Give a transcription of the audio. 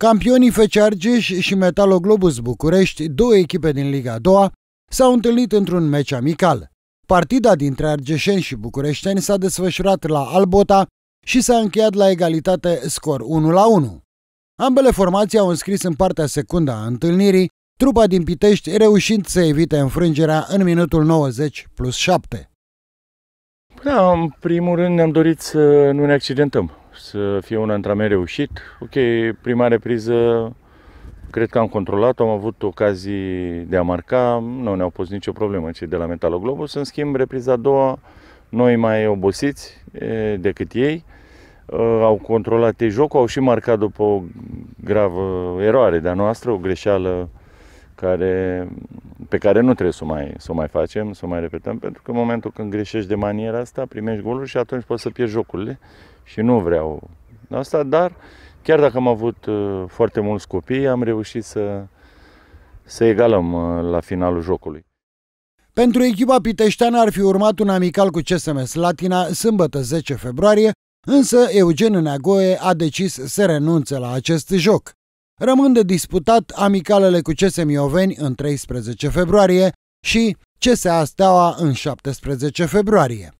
Campionii FC Argeș și Metaloglobus București, două echipe din Liga a doua, s-au întâlnit într-un meci amical. Partida dintre argeșeni și bucureșteni s-a desfășurat la Albota și s-a încheiat la egalitate scor 1 la 1. Ambele formații au înscris în partea secundă a întâlnirii, trupa din Pitești reușind să evite înfrângerea în minutul 90 plus 7. Da, în primul rând ne-am dorit să nu ne accidentăm să fie un antrenament reușit. Ok, prima repriză cred că am controlat, am avut ocazii de a marca, nu ne-au pus nicio problemă cei de la Metaloglobus. În schimb, repriza a doua, noi mai obosiți e, decât ei, ă, au controlat ei jocul, au și marcat după o gravă eroare de-a noastră, o greșeală care pe care nu trebuie să o mai, să o mai facem, să o mai repetăm, pentru că în momentul când greșești de maniera asta, primești goluri și atunci poți să pierzi jocurile și nu vreau asta, dar chiar dacă am avut uh, foarte mulți copii, am reușit să, să egalăm uh, la finalul jocului. Pentru echipa piteșteană ar fi urmat un amical cu CSM Slatina sâmbătă 10 februarie, însă Eugen Neagoe a decis să renunțe la acest joc. Rămân de disputat amicalele cu CS Mioveni în 13 februarie și CSA Steaua în 17 februarie.